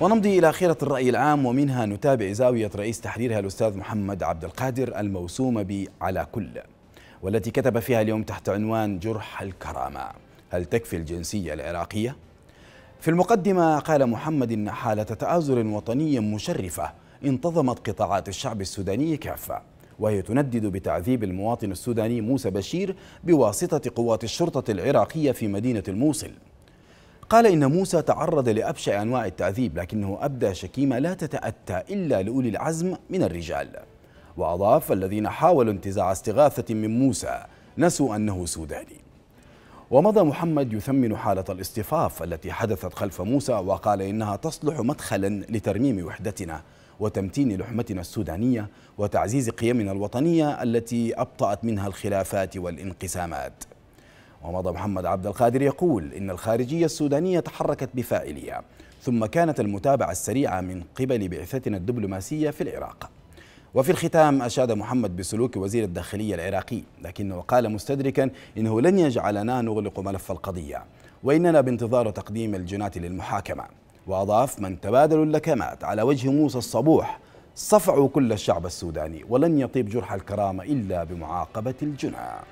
ونمضي إلى خيرة الرأي العام ومنها نتابع زاوية رئيس تحريرها الأستاذ محمد عبد القادر الموسومة على كل والتي كتب فيها اليوم تحت عنوان جرح الكرامة هل تكفي الجنسية العراقية؟ في المقدمة قال محمد إن حالة تآزر وطني مشرفة انتظمت قطاعات الشعب السوداني كافة وهي تندد بتعذيب المواطن السوداني موسى بشير بواسطة قوات الشرطة العراقية في مدينة الموصل قال إن موسى تعرض لأبشع أنواع التعذيب لكنه أبدى شكيمة لا تتأتى إلا لأولي العزم من الرجال وأضاف الذين حاولوا انتزاع استغاثة من موسى نسوا أنه سوداني ومضى محمد يثمن حالة الاصطفاف التي حدثت خلف موسى وقال إنها تصلح مدخلا لترميم وحدتنا وتمتين لحمتنا السودانية وتعزيز قيمنا الوطنية التي أبطأت منها الخلافات والانقسامات ومضى محمد عبد القادر يقول إن الخارجية السودانية تحركت بفاعلية ثم كانت المتابعة السريعة من قبل بعثتنا الدبلوماسية في العراق وفي الختام أشاد محمد بسلوك وزير الداخلية العراقي لكنه قال مستدركا إنه لن يجعلنا نغلق ملف القضية وإننا بانتظار تقديم الجنات للمحاكمة وأضاف من تبادلوا اللكمات على وجه موسى الصبوح صفعوا كل الشعب السوداني ولن يطيب جرح الكرامة إلا بمعاقبة الجنى